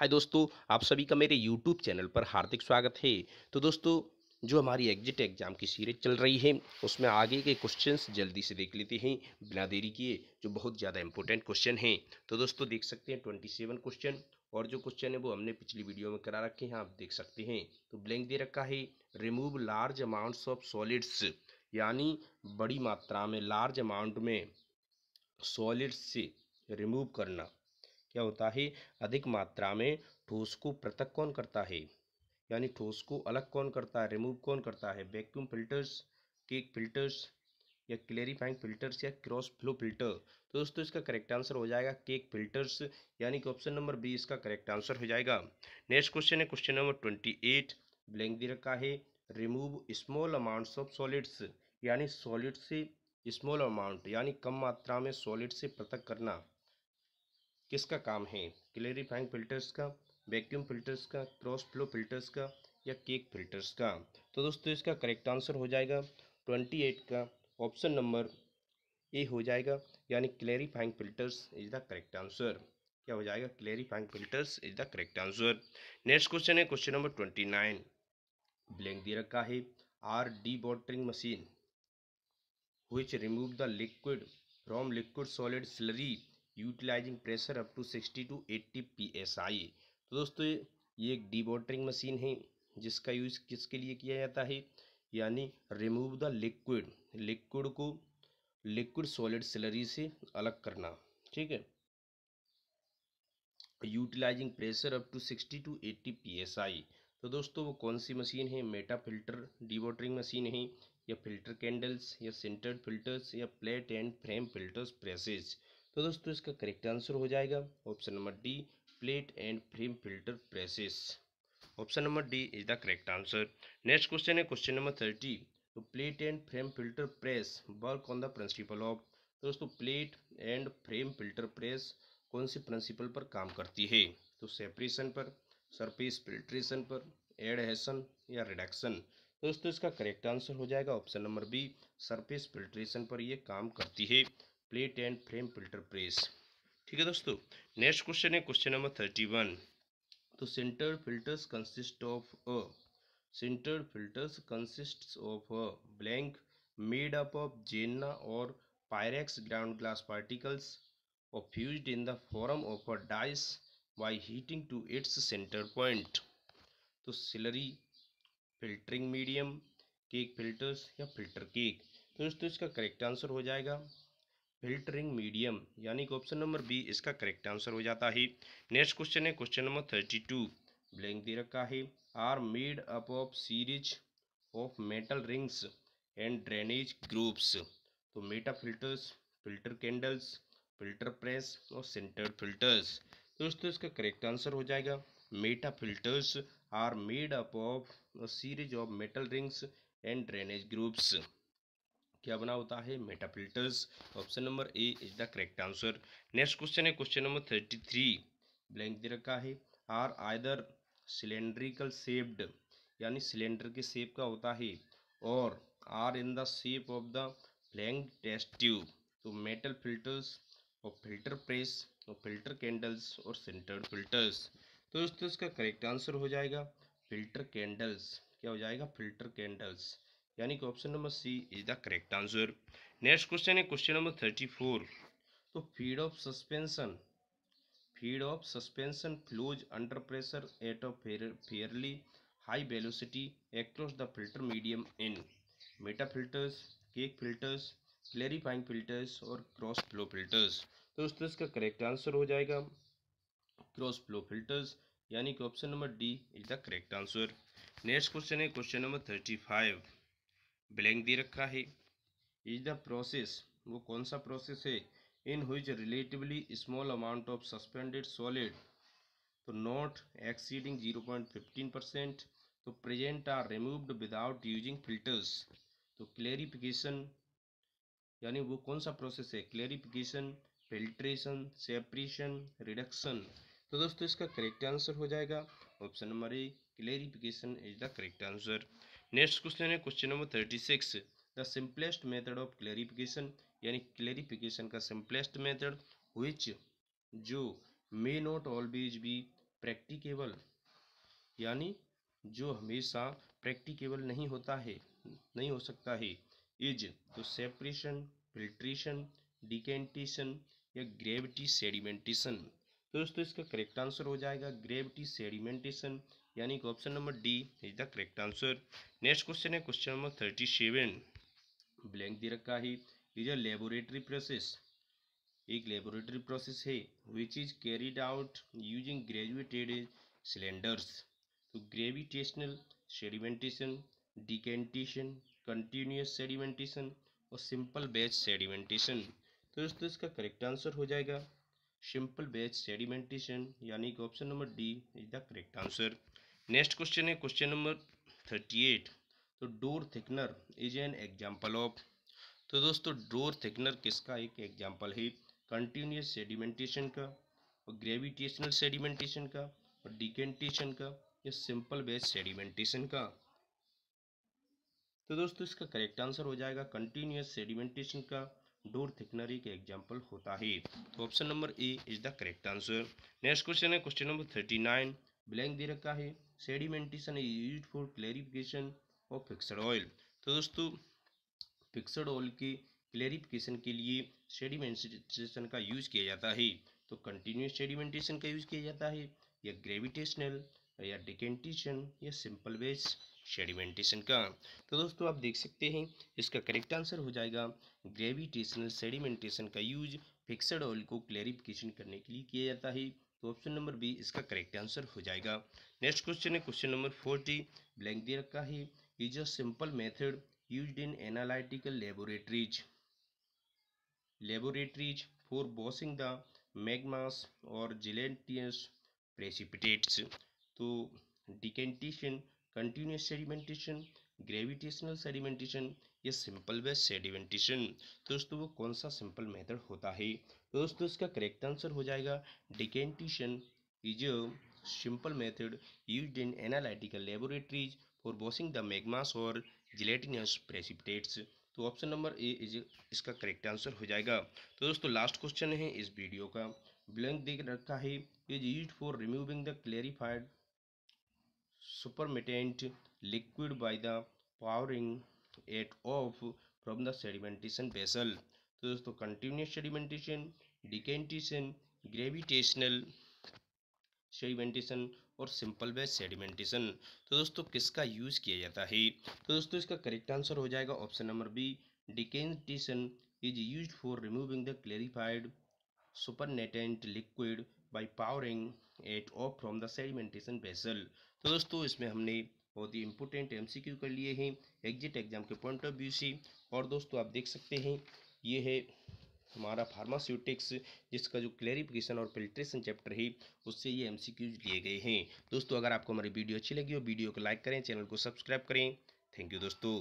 हाय दोस्तों आप सभी का मेरे यूट्यूब चैनल पर हार्दिक स्वागत है तो दोस्तों जो हमारी एग्जिट एग्ज़ाम की सीरीज चल रही है उसमें आगे के क्वेश्चंस जल्दी से देख लेते हैं बिना देरी किए जो बहुत ज़्यादा इंपॉर्टेंट क्वेश्चन हैं तो दोस्तों देख सकते हैं ट्वेंटी सेवन क्वेश्चन और जो क्वेश्चन है वो हमने पिछली वीडियो में करा रखे हैं आप देख सकते हैं तो ब्लैंक दे रखा है remove large amounts of solids यानी बड़ी मात्रा में लार्ज अमाउंट में सॉलिड्स से रिमूव करना क्या होता है अधिक मात्रा में ठोस को पृथक कौन करता है यानी ठोस को अलग कौन करता है रिमूव कौन करता है वैक्यूम फिल्टर्स केक फिल्टर्स या क्लेरिफाइंग फिल्टर्स या क्रॉस फ्लो फिल्टर तो दोस्तों इसका करेक्ट आंसर हो जाएगा केक फिल्टर्स यानी कि ऑप्शन नंबर बी इसका करेक्ट आंसर हो जाएगा नेक्स्ट क्वेश्चन है question number twenty eight blank दे रखा है remove small amounts of solids यानी सॉलिड से स्मॉल अमाउंट यानी कम मात्रा में सॉलिड से पृथक करना किसका काम है क्लेरिफाइंग फिल्टर्स का वैक्यूम फिल्टर्स का क्रॉस फ्लो फिल्टर्स का या केक फिल्टर्स का तो दोस्तों इसका करेक्ट आंसर हो जाएगा ट्वेंटी एट का ऑप्शन नंबर ए हो जाएगा यानी clarifying filters is the correct answer क्या हो जाएगा clarifying filters is the correct answer next question है question number twenty nine blank दे रखा है R D watering machine which remove the liquid from liquid solid slurry utilising pressure up to sixty to eighty P S I तो दोस्तों ये एक D watering machine है जिसका यूज़ किसके लिए किया जाता है यानी रिमूव द लिक्विड लिक्विड को लिक्विड सॉलिड सिलरी से अलग करना ठीक है utilising pressure up to sixty to eighty P S I तो दोस्तों वो कौन सी मशीन है मेटा फिल्टर डिवोटरिंग मशीन है या फिल्टर कैंडल्स या सेंटर्ड फिल्टर्स या plate and frame filters presses तो दोस्तों इसका करेक्ट आंसर हो जाएगा option number D plate and frame filter presses option number D is the correct answer next question है क्वेश्चन नंबर थर्टी तो plate and frame filter press work on the principle of तो दोस्तों plate and frame filter press कौन सी principal पर काम करती है तो सेपरेशन पर सरफेस फिल्ट्रेशन पर एडहेशन या रिडक्शन तो दोस्तों इसका करेक्ट आंसर हो जाएगा option number B surface filtration पर यह काम करती है plate and frame filter press ठीक है दोस्तों नेक्स्ट क्वेश्चन है क्वेश्चन नंबर थर्टी वन तो sintered filters consist of a sintered filters consist of a blank made up of of और पायरेक्स ग्राउंड ग्लास पार्टिकल्स और fuse in the form of a dice by heating to its centre point तो सिलरी filtering medium cake filters या filter cake तो दोस्तों इसका correct answer हो जाएगा फिल्टरिंग मीडियम यानी कि ऑप्शन नंबर बी इसका करेक्ट आंसर हो जाता है नेक्स्ट क्वेश्चन है question number thirty two blank दे रखा है are made up of series of metal rings and drainage groups तो meta filters filter candles filter press और सेंटर फिल्टर्स दोस्तों इसका करेक्ट आंसर हो जाएगा meta filters are made up of series of metal rings and drainage groups क्या बना होता है metafilters option number A is the correct answer next question है question number thirty three blank दे रखा है आर आयदर सिलेंड्रिकल सेप्ड यानी cylinder के सेप का होता है और are in the shape of the blank test tube तो मेटल फिल्टर्स और फिल्टर प्रेस और फिल्टर कैंडल्स और सेंटर फिल्टर्स तो दोस्तों इसका करेक्ट आंसर हो जाएगा फिल्टर कैंडल्स क्या हो जाएगा फिल्टर कैंडल्स यानी कि option number C is the correct answer next question है क्वेश्चन नंबर थर्टी फोर तो feed of suspension feed of suspension flows under pressure at of fairly high velocity across the filter medium in meta filters cake filters clarifying filters और cross flow filters तो दोस्तों इसका correct answer हो जाएगा cross flow filters यानी कि option number D is the correct answer next question है question number thirty five blank दे रखा है इज द प्रोसेस वो कौन सा प्रोसेस है in which relatively small amount of suspended solid तो not exceeding zero point fifteen percent तो present are removed without using filters तो क्लेरिफिकेशन यानी वो कौन सा प्रोसेस है क्लेरिफिकेशन फिल्ट्रेशन सेपरेशन रिडक्शन तो दोस्तों इसका करेक्ट आंसर हो जाएगा option number A clarification is the correct answer next question है question number thirty six the simplest method of clarification यानी क्लेरिफिकेशन का सिंपलेस्ट मेथड विच जो may not always be practicable यानी जो हमेशा प्रैक्टिकेबल नहीं होता है नहीं हो सकता है इज तो सेपरेशन फिल्ट्रेशन डिकेंटेशन या ग्रेविटी सेडिमेंटेशन तो दोस्तों इसका करेक्ट आंसर हो जाएगा ग्रेविटी सेडिमेंटेशन यानी कि option number D is the correct answer next question है question number thirty seven blank दे रखा है इज अ लेबोरेटरी प्रोसेस एक लेबोरेटरी प्रोसेस है which is carried out using graduated cylinders तो gravitational sedimentation decantation continuous sedimentation और simple batch sedimentation तो दोस्तों इसका करेक्ट आंसर हो जाएगा सिंपल बेच सेडिमेंटेशन यानी कि option number D is the correct answer next question है क्वेश्चन नंबर थर्टी एट तो Dorr thickener is an example of तो दोस्तों डोर थिकनर किसका एक एग्जाम्पल है कंटिन्यूस सेडिमेंटेशन का और ग्रेविटेशनल सेडिमेंटेशन का और डिकेंटेशन का या सिंपल बेच सेडिमेंटेशन का तो दोस्तों इसका करेक्ट आंसर हो जाएगा कंटिन्यूस सेडिमेंटेशन का डोर थिकनरी के एग्जाम्पल होता है तो option number A is the correct answer next question है question number thirty nine blank दे रखा है sedimentation is use for clarification of fixed oil तो दोस्तों फिक्सड ऑयल के क्लेरिफिकेशन के लिए सेडिमेंटेशन का यूज किया जाता है तो कंटिन्यूस सेडिमेंटेशन का यूज किया जाता है या ग्रेविटेशनल या डिकेंटेशन या सिंपल बेस सेडिमेंटेशन का तो दोस्तों आप देख सकते हैं इसका करेक्ट आंसर हो जाएगा ग्रेविटेशनल सेडिमेंटेशन का यूज फिक्सड ऑयल को क्लेरिफिकेशन करने के लिए किया जाता है तो ऑप्शन नंबर बी इसका करेक्ट आंसर हो जाएगा नेक्स्ट क्वेश्चन है क्वेश्चन नंबर फोर्टी ब्लैंक दे रखा है is a simple method use in analytical laboratories laboratories for washing the magmas और जिलेंटियस प्रेसिपिटेट्स तो decantation continuous sedimentation gravitational sedimentation या सिंपल वे सेडिमेंटेशन दोस्तों वो कौन सा सिंपल मेथड होता है दोस्तों इसका करेक्ट आंसर हो जाएगा decantation is a simple method use in analytical laboratories for washing the magmas और जिलेटिनस प्रेसिपिटेट्स तो ऑप्शन नंबर ए इज इसका करेक्ट आंसर हो जाएगा तो दोस्तों लास्ट क्वेश्चन है इस वीडियो का ब्लैंक देख रखा है is use for removing the clarified supermettant liquid by the powering it off from the sedimentation vessel तो दोस्तों continuous sedimentation decantation gravitational sedimentation और सिंपल बेस सेडिमेंटेशन तो दोस्तों किसका यूज़ किया जाता है तो दोस्तों इसका करेक्ट आंसर हो जाएगा option number B decantation is use for removing the clarified supernatant liquid by pouring at of from the sedimentation vessel तो दोस्तों इसमें हमने बहुत ही इंपॉर्टेंट एमसीक्यू कर लिए हैं एग्जिट एग्जाम के पॉइंट ऑफ व्यू से और दोस्तों आप देख सकते हैं ये है हमारा फार्मास्यूटिक्स जिसका जो क्लेरिफिकेशन और फिल्ट्रेशन चैप्टर है उससे ये एमसीक्यूज लिए गए हैं दोस्तों अगर आपको हमारी वीडियो अच्छी लगी हो वीडियो को लाइक करें चैनल को सब्सक्राइब करें थैंक यू दोस्तों